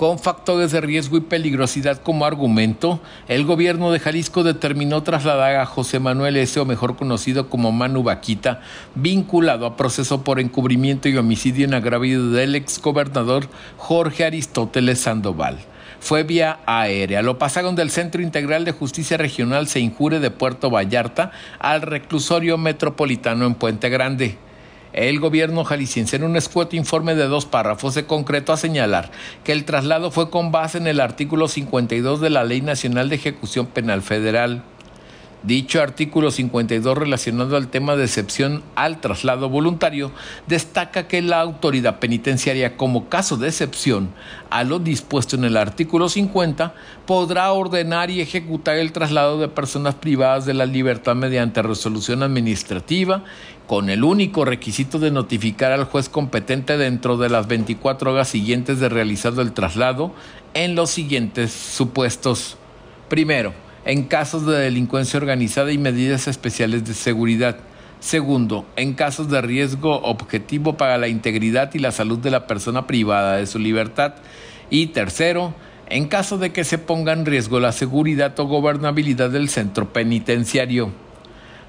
con factores de riesgo y peligrosidad como argumento, el gobierno de Jalisco determinó trasladar a José Manuel S., o mejor conocido como Manu Vaquita, vinculado a proceso por encubrimiento y homicidio en agravio del exgobernador Jorge Aristóteles Sandoval fue vía aérea. Lo pasaron del Centro Integral de Justicia Regional injure de Puerto Vallarta al reclusorio metropolitano en Puente Grande. El gobierno jalisciense en un escueto informe de dos párrafos se concretó a señalar que el traslado fue con base en el artículo 52 de la Ley Nacional de Ejecución Penal Federal. Dicho artículo 52 relacionado al tema de excepción al traslado voluntario destaca que la autoridad penitenciaria como caso de excepción a lo dispuesto en el artículo 50 podrá ordenar y ejecutar el traslado de personas privadas de la libertad mediante resolución administrativa con el único requisito de notificar al juez competente dentro de las 24 horas siguientes de realizado el traslado en los siguientes supuestos. Primero, en casos de delincuencia organizada y medidas especiales de seguridad. Segundo, en casos de riesgo objetivo para la integridad y la salud de la persona privada de su libertad. Y tercero, en caso de que se ponga en riesgo la seguridad o gobernabilidad del centro penitenciario.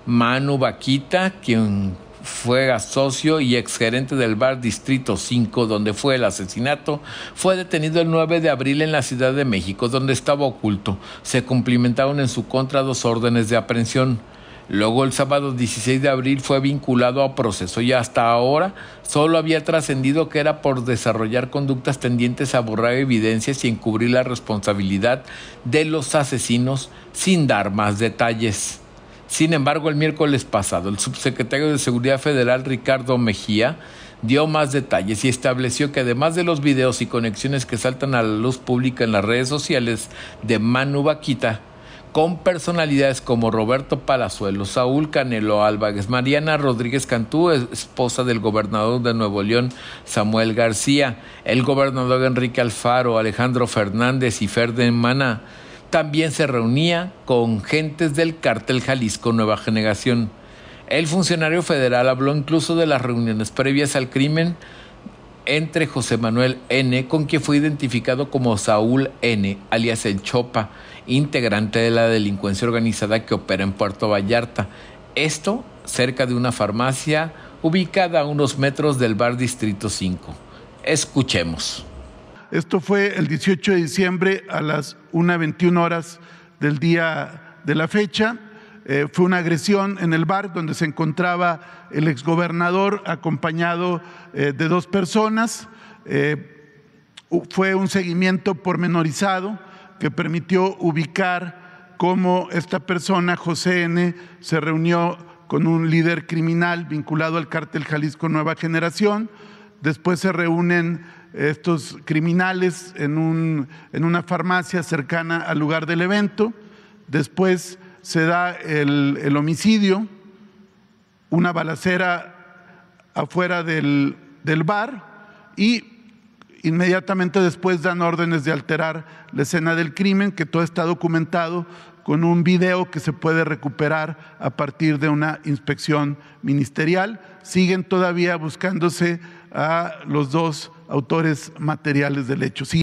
Manu Vaquita, quien fue socio y exgerente del bar Distrito 5, donde fue el asesinato, fue detenido el 9 de abril en la Ciudad de México, donde estaba oculto. Se cumplimentaron en su contra dos órdenes de aprehensión. Luego el sábado 16 de abril fue vinculado a proceso y hasta ahora solo había trascendido que era por desarrollar conductas tendientes a borrar evidencias y encubrir la responsabilidad de los asesinos sin dar más detalles. Sin embargo, el miércoles pasado, el subsecretario de Seguridad Federal Ricardo Mejía dio más detalles y estableció que además de los videos y conexiones que saltan a la luz pública en las redes sociales de Manu Vaquita, con personalidades como Roberto Palazuelo, Saúl Canelo Álvarez, Mariana Rodríguez Cantú, esposa del gobernador de Nuevo León, Samuel García, el gobernador Enrique Alfaro, Alejandro Fernández y Ferdinand Mana, también se reunía con gentes del cártel Jalisco Nueva Generación. El funcionario federal habló incluso de las reuniones previas al crimen entre José Manuel N., con quien fue identificado como Saúl N., alias El Chopa, integrante de la delincuencia organizada que opera en Puerto Vallarta. Esto cerca de una farmacia ubicada a unos metros del bar Distrito 5. Escuchemos. Esto fue el 18 de diciembre a las 1.21 horas del día de la fecha. Eh, fue una agresión en el bar donde se encontraba el exgobernador acompañado eh, de dos personas. Eh, fue un seguimiento pormenorizado que permitió ubicar cómo esta persona, José N., se reunió con un líder criminal vinculado al cártel Jalisco Nueva Generación. Después se reúnen estos criminales en, en una farmacia cercana al lugar del evento. Después se da el, homicidio, una balacera afuera del, del bar y inmediatamente después dan órdenes de alterar la escena del crimen, que todo está documentado con un video que se puede recuperar a partir de una inspección ministerial. Siguen todavía buscándose a los dos autores materiales del hecho. Sí.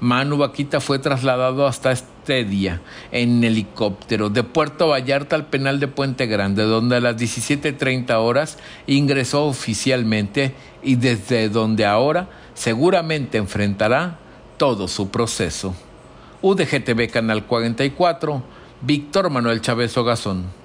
Manu Vaquita fue trasladado hasta este día en helicóptero de Puerto Vallarta al penal de Puente Grande, donde a las 17.30 horas ingresó oficialmente y desde donde ahora seguramente enfrentará todo su proceso. UDGTV Canal 44, Víctor Manuel Chávez Ogazón.